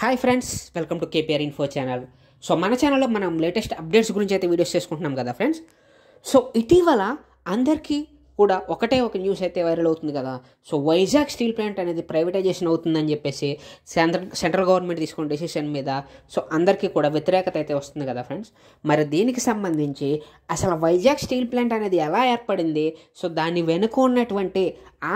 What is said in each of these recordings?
hi friends welcome to KPR info channel so మన ఛానల్లో మనం లేటెస్ట్ అప్డేట్స్ గురించి అయితే వీడియోస్ చేసుకుంటున్నాం కదా ఫ్రెండ్స్ సో ఇటీవల అందరికీ కూడా ఒకటే ఒక న్యూస్ అయితే వైరల్ అవుతుంది కదా సో వైజాగ్ స్టీల్ ప్లాంట్ అనేది ప్రైవేటైజేషన్ అవుతుందని చెప్పేసి సెంట్రల్ సెంట్రల్ గవర్నమెంట్ తీసుకున్న డెసిషన్ మీద సో అందరికీ కూడా వ్యతిరేకత అయితే వస్తుంది కదా ఫ్రెండ్స్ మరి దీనికి సంబంధించి అసలు వైజాగ్ స్టీల్ ప్లాంట్ అనేది ఎలా ఏర్పడింది సో దాని వెనుక ఉన్నటువంటి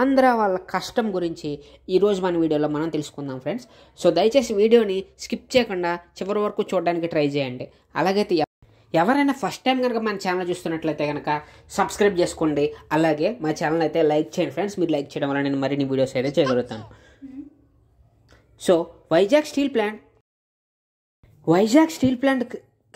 ఆంధ్ర వాళ్ళ కష్టం గురించి ఈరోజు మన వీడియోలో మనం తెలుసుకుందాం ఫ్రెండ్స్ సో దయచేసి వీడియోని స్కిప్ చేయకుండా చివరి వరకు చూడడానికి ట్రై చేయండి అలాగైతే ఎవరైనా ఫస్ట్ టైం కనుక మన ఛానల్ చూస్తున్నట్లయితే కనుక సబ్స్క్రైబ్ చేసుకోండి అలాగే మా ఛానల్ అయితే లైక్ చేయండి ఫ్రెండ్స్ మీరు లైక్ చేయడం వల్ల నేను మరిన్ని వీడియోస్ అయితే చేయగలుగుతాను so Vizag steel plant Vizag steel plant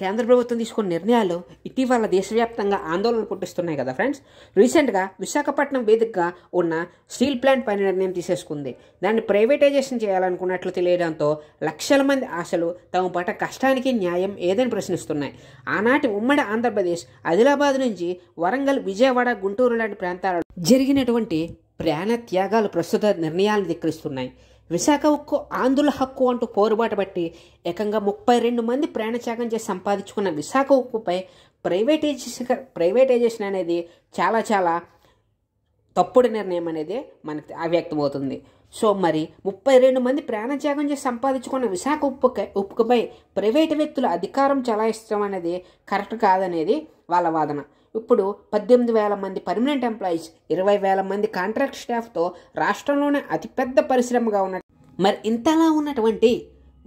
కేంద్ర ప్రభుత్వం తీసుకున్న నిర్ణయాలు ఇటీవల దేశవ్యాప్తంగా ఆందోళన పుట్టిస్తున్నాయి కదా ఫ్రెండ్స్ రీసెంట్గా విశాఖపట్నం వేదికగా ఉన్న స్టీల్ ప్లాంట్ పైన నిర్ణయం తీసేసుకుంది దాన్ని ప్రైవేటైజేషన్ చేయాలనుకున్నట్లు తెలియడంతో లక్షల మంది ఆశలు తమ పట కష్టానికి న్యాయం ఏదని ప్రశ్నిస్తున్నాయి ఆనాటి ఉమ్మడి ఆంధ్రప్రదేశ్ ఆదిలాబాద్ నుంచి వరంగల్ విజయవాడ గుంటూరు లాంటి ప్రాంతాలలో జరిగినటువంటి ప్రాణ త్యాగాలు ప్రస్తుత నిర్ణయాలను ధిక్కరిస్తున్నాయి విశాఖ ఉక్కు ఆంధ్రుల హక్కు అంటూ పోరుబాటు బట్టి ఏకంగా ముప్పై రెండు మంది ప్రాణత్యాగం చేసి సంపాదించుకున్న విశాఖ ఉక్కుపై ప్రైవేటైజేషన్ ప్రైవేటైజేషన్ అనేది చాలా చాలా తప్పుడు నిర్ణయం అనేది మనకి అవ్యక్తమవుతుంది సో మరి ముప్పై రెండు మంది ప్రాణత్యాగం చేసి సంపాదించుకున్న విశాఖ ఉప్పు ఉప్పుకపై ప్రైవేటు వ్యక్తులు అధికారం చలాయిస్తాం అనేది కరెక్ట్ కాదనేది వాళ్ళ వాదన ఇప్పుడు పద్దెనిమిది వేల మంది పర్మనెంట్ ఎంప్లాయీస్ ఇరవై వేల మంది కాంట్రాక్ట్ స్టాఫ్తో రాష్ట్రంలోనే అతిపెద్ద పరిశ్రమగా ఉన్న మరి ఇంతలా ఉన్నటువంటి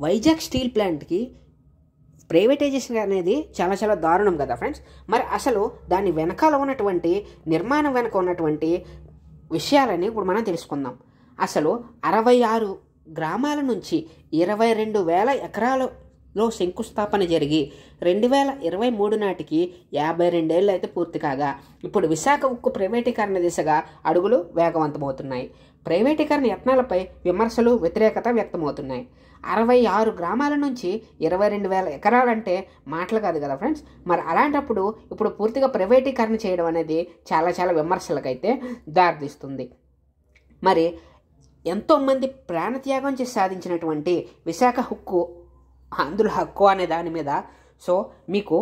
వైజాగ్ స్టీల్ ప్లాంట్కి ప్రైవేటైజేషన్ అనేది చాలా చాలా దారుణం కదా ఫ్రెండ్స్ మరి అసలు దాని వెనకాల ఉన్నటువంటి నిర్మాణం వెనక ఉన్నటువంటి విషయాలని ఇప్పుడు మనం తెలుసుకుందాం అసలు అరవై ఆరు గ్రామాల నుంచి ఇరవై రెండు వేల ఎకరాలు లో శంకుస్థాపన జరిగి రెండు వేల ఇరవై మూడు నాటికి యాభై రెండేళ్ళు అయితే పూర్తి కాగా ఇప్పుడు విశాఖ ఉక్కు ప్రైవేటీకరణ దిశగా అడుగులు వేగవంతమవుతున్నాయి ప్రైవేటీకరణ యత్నాలపై విమర్శలు వ్యతిరేకత వ్యక్తమవుతున్నాయి అరవై ఆరు గ్రామాల నుంచి ఇరవై రెండు వేల ఎకరాలంటే మాటలు కాదు కదా ఫ్రెండ్స్ మరి అలాంటప్పుడు ఇప్పుడు పూర్తిగా ప్రైవేటీకరణ చేయడం అనేది చాలా చాలా విమర్శలకైతే దారితీస్తుంది మరి ఎంతోమంది ప్రాణత్యాగం చేసి సాధించినటువంటి విశాఖ హుక్కు ఆంధ్రుల హక్కు అనే దాని మీద సో మీకు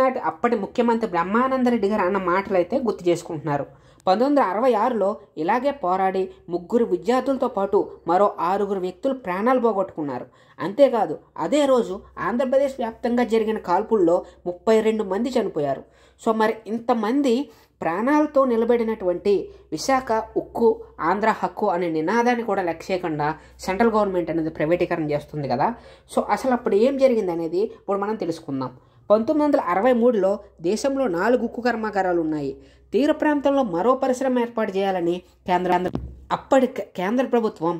నాటి అప్పటి ముఖ్యమంత్రి బ్రహ్మానందరెడ్డి గారు అన్న మాటలైతే గుర్తు చేసుకుంటున్నారు పంతొమ్మిది వందల అరవై ఆరులో ఇలాగే పోరాడి ముగ్గురు విద్యార్థులతో పాటు మరో ఆరుగురు వ్యక్తులు ప్రాణాలు పోగొట్టుకున్నారు అంతేకాదు అదే రోజు ఆంధ్రప్రదేశ్ వ్యాప్తంగా జరిగిన కాల్పుల్లో ముప్పై రెండు మంది చనిపోయారు సో మరి ఇంతమంది ప్రాణాలతో నిలబడినటువంటి విశాఖ ఉక్కు ఆంధ్ర హక్కు అనే నినాదాన్ని కూడా లక్ష్యకుండా సెంట్రల్ గవర్నమెంట్ అనేది ప్రైవేటీకరణ చేస్తుంది కదా సో అసలు అప్పుడు ఏం జరిగింది అనేది ఇప్పుడు మనం తెలుసుకుందాం పంతొమ్మిది వందల అరవై మూడులో దేశంలో నాలుగు ఉక్కు కర్మాగారాలు ఉన్నాయి తీర ప్రాంతంలో మరో పరిశ్రమ ఏర్పాటు చేయాలని కేంద్ర అప్పటి కేంద్ర ప్రభుత్వం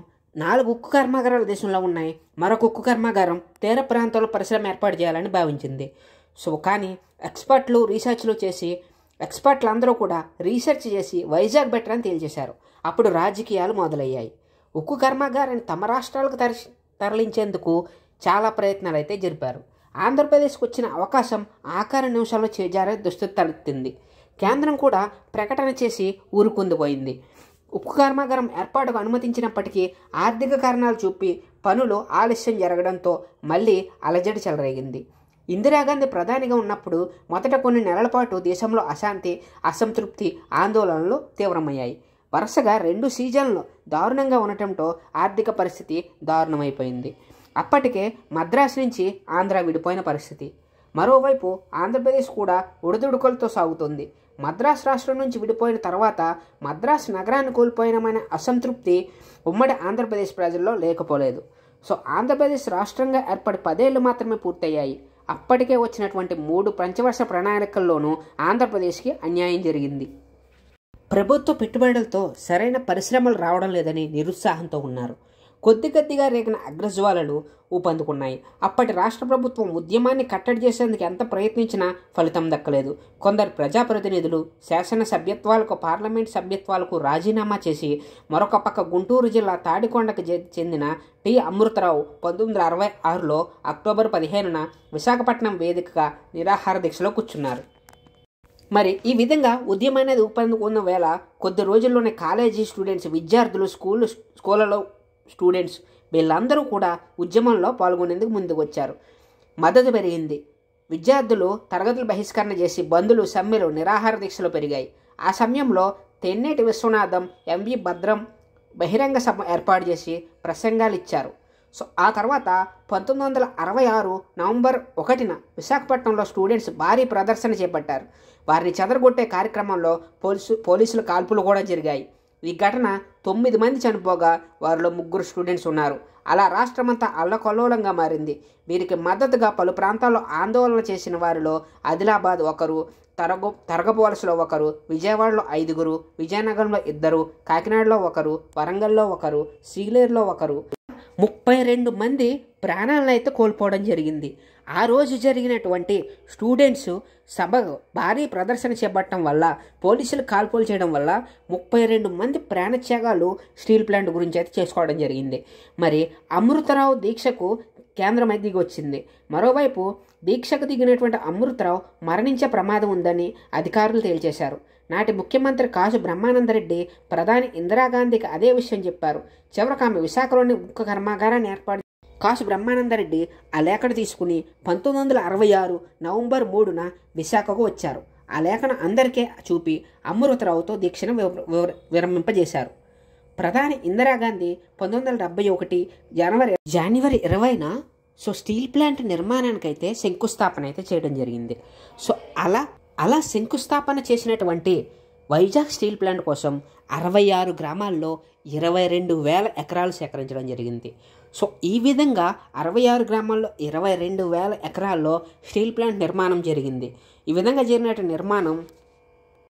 నాలుగు ఉక్కు కర్మాగారాలు దేశంలో ఉన్నాయి మరొక ఉక్కు కర్మాగారం తీర ప్రాంతంలో పరిశ్రమ ఏర్పాటు చేయాలని భావించింది సో కానీ ఎక్స్పర్ట్లు రీసెర్చ్లు చేసి ఎక్స్పర్ట్లు అందరూ కూడా రీసెర్చ్ చేసి వైజాగ్ బెటర్ అని తేల్చేశారు అప్పుడు రాజకీయాలు మొదలయ్యాయి ఉక్కు కర్మాగారాన్ని తమ రాష్ట్రాలకు తరి తరలించేందుకు చాలా ప్రయత్నాలు అయితే జరిపారు ఆంధ్రప్రదేశ్కు వచ్చిన అవకాశం ఆఖరి నిమిషాల్లో చేజారే దుస్థితి తలెత్తింది కేంద్రం కూడా ప్రకటన చేసి ఊరుకుందిపోయింది ఉక్కు కర్మాగారం ఏర్పాటుకు అనుమతించినప్పటికీ ఆర్థిక కారణాలు చూపి పనులు ఆలస్యం జరగడంతో మళ్ళీ అలజడి చెలరేగింది ఇందిరాగాంధీ ప్రధానిగా ఉన్నప్పుడు మొదట కొన్ని నెలల పాటు దేశంలో అశాంతి అసంతృప్తి ఆందోళనలు తీవ్రమయ్యాయి వరుసగా రెండు సీజన్లు దారుణంగా ఉండటంతో ఆర్థిక పరిస్థితి దారుణమైపోయింది అప్పటికే మద్రాసు నుంచి ఆంధ్ర విడిపోయిన పరిస్థితి మరోవైపు ఆంధ్రప్రదేశ్ కూడా ఉడదుడుకలతో సాగుతుంది మద్రాసు రాష్ట్రం నుంచి విడిపోయిన తర్వాత మద్రాసు నగరాన్ని కోల్పోయినమైన అసంతృప్తి ఉమ్మడి ఆంధ్రప్రదేశ్ ప్రజల్లో లేకపోలేదు సో ఆంధ్రప్రదేశ్ రాష్ట్రంగా ఏర్పడి పదేళ్ళు మాత్రమే పూర్తయ్యాయి అప్పటికే వచ్చినటువంటి మూడు పంచవర్ష ప్రణాళికల్లోనూ ఆంధ్రప్రదేశ్కి అన్యాయం జరిగింది ప్రభుత్వ పెట్టుబడులతో సరైన పరిశ్రమలు రావడం లేదని నిరుత్సాహంతో ఉన్నారు కొద్ది కొద్దిగా రేగిన అగ్రజ్వాలలు ఊపందుకున్నాయి అప్పటి రాష్ట్ర ప్రభుత్వం ఉద్యమాన్ని కట్టడి చేసేందుకు ఎంత ప్రయత్నించినా ఫలితం దక్కలేదు కొందరు ప్రజాప్రతినిధులు శాసన సభ్యత్వాలకు పార్లమెంట్ సభ్యత్వాలకు రాజీనామా చేసి మరొక పక్క గుంటూరు జిల్లా తాడికొండకు చెందిన టి అమృతరావు పంతొమ్మిది వందల అరవై ఆరులో అక్టోబర్ పదిహేనున విశాఖపట్నం వేదికగా నిరాహార దీక్షలో కూర్చున్నారు మరి ఈ విధంగా ఉద్యమం అనేది ఊపందుకున్న వేళ కొద్ది రోజుల్లోనే కాలేజీ స్టూడెంట్స్ విద్యార్థులు స్కూల్ స్కూళ్ళలో స్టూడెంట్స్ వీళ్ళందరూ కూడా ఉద్యమంలో పాల్గొనేందుకు ముందుకు వచ్చారు మద్దతు పెరిగింది విద్యార్థులు తరగతులు బహిష్కరణ చేసి బంధులు సమ్మెలు నిరాహార దీక్షలు పెరిగాయి ఆ సమయంలో తెన్నేటి విశ్వనాథం ఎంవి భద్రం బహిరంగ సభ ఏర్పాటు చేసి ప్రసంగాలు ఇచ్చారు సో ఆ తర్వాత పంతొమ్మిది వందల అరవై ఆరు నవంబర్ ఒకటిన విశాఖపట్నంలో స్టూడెంట్స్ భారీ ప్రదర్శన చేపట్టారు వారిని చెదరగొట్టే కార్యక్రమంలో పోలీసు పోలీసుల కాల్పులు కూడా జరిగాయి ఈ ఘటన తొమ్మిది మంది చనిపోగా వారిలో ముగ్గురు స్టూడెంట్స్ ఉన్నారు అలా రాష్ట్రమంతా అల్లకల్లోలంగా మారింది వీరికి మద్దతుగా పలు ప్రాంతాల్లో ఆందోళన చేసిన వారిలో ఆదిలాబాద్ ఒకరు తరగ తరగపోలసులో ఒకరు విజయవాడలో ఐదుగురు విజయనగరంలో ఇద్దరు కాకినాడలో ఒకరు వరంగల్లో ఒకరు సీలేరులో ఒకరు ముప్పై రెండు మంది ప్రాణాలనైతే కోల్పోవడం జరిగింది ఆ రోజు జరిగినటువంటి స్టూడెంట్స్ సభ భారీ ప్రదర్శన చేపట్టడం వల్ల పోలీసులు కాల్పులు చేయడం వల్ల ముప్పై రెండు మంది ప్రాణత్యాగాలు స్టీల్ ప్లాంట్ గురించి అయితే చేసుకోవడం జరిగింది మరి అమృతరావు దీక్షకు కేంద్రమై దిగొచ్చింది మరోవైపు దీక్షకు దిగినటువంటి అమృతరావు మరణించే ప్రమాదం ఉందని అధికారులు తేల్చేశారు నాటి ముఖ్యమంత్రి కాసు బ్రహ్మానందరెడ్డి ప్రధాని ఇందిరాగాంధీకి అదే విషయం చెప్పారు చివరికి ఆమె విశాఖలోని ముఖ్య కర్మాగారాన్ని ఏర్పాటు కాసు బ్రహ్మానందరెడ్డి ఆ లేఖను తీసుకుని పంతొమ్మిది వందల అరవై ఆరు నవంబర్ మూడున విశాఖకు వచ్చారు ఆ లేఖను అందరికీ చూపి అమృతరావుతో దీక్షను విరమింపజేశారు ప్రధాని ఇందిరాగాంధీ పంతొమ్మిది వందల డెబ్బై ఒకటి జనవరి జనవరి ఇరవైన సో స్టీల్ ప్లాంట్ నిర్మాణానికైతే శంకుస్థాపన అయితే చేయడం జరిగింది సో అలా అలా శంకుస్థాపన చేసినటువంటి వైజాగ్ స్టీల్ ప్లాంట్ కోసం అరవై ఆరు గ్రామాల్లో ఇరవై రెండు వేల ఎకరాలు సేకరించడం జరిగింది సో ఈ విధంగా అరవై ఆరు గ్రామాల్లో ఇరవై రెండు వేల ఎకరాల్లో స్టీల్ ప్లాంట్ నిర్మాణం జరిగింది ఈ విధంగా జరిగినటువంటి నిర్మాణం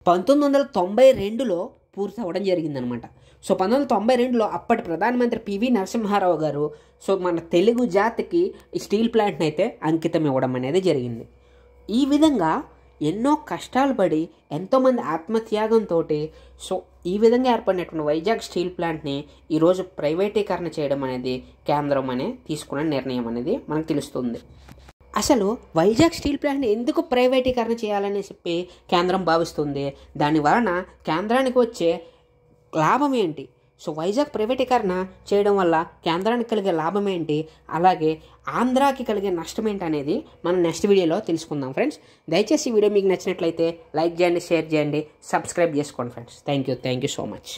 పంతొమ్మిది వందల తొంభై రెండులో పూర్తి అవ్వడం జరిగిందనమాట సో పంతొమ్మిది వందల తొంభై రెండులో అప్పటి ప్రధానమంత్రి పివి నరసింహారావు గారు సో మన తెలుగు జాతికి ఈ స్టీల్ ప్లాంట్ని అయితే అంకితం ఇవ్వడం అనేది జరిగింది ఈ విధంగా ఎన్నో కష్టాలు పడి ఎంతోమంది ఆత్మత్యాగంతో సో ఈ విధంగా ఏర్పడినటువంటి వైజాగ్ స్టీల్ ప్లాంట్ని ఈరోజు ప్రైవేటీకరణ చేయడం అనేది కేంద్రం అనే తీసుకున్న నిర్ణయం అనేది మనకు తెలుస్తుంది అసలు వైజాగ్ స్టీల్ ప్లాంట్ని ఎందుకు ప్రైవేటీకరణ చేయాలని చెప్పి కేంద్రం భావిస్తుంది దాని వలన కేంద్రానికి వచ్చే లాభం ఏంటి సో వైజాగ్ ప్రైవేటీకరణ చేయడం వల్ల కేంద్రానికి కలిగే లాభం ఏంటి అలాగే ఆంధ్రాకి కలిగే నష్టం ఏంటి అనేది మనం నెక్స్ట్ వీడియోలో తెలుసుకుందాం ఫ్రెండ్స్ దయచేసి ఈ వీడియో మీకు నచ్చినట్లయితే లైక్ చేయండి షేర్ చేయండి సబ్స్క్రైబ్ చేసుకోండి friends thank you thank you so much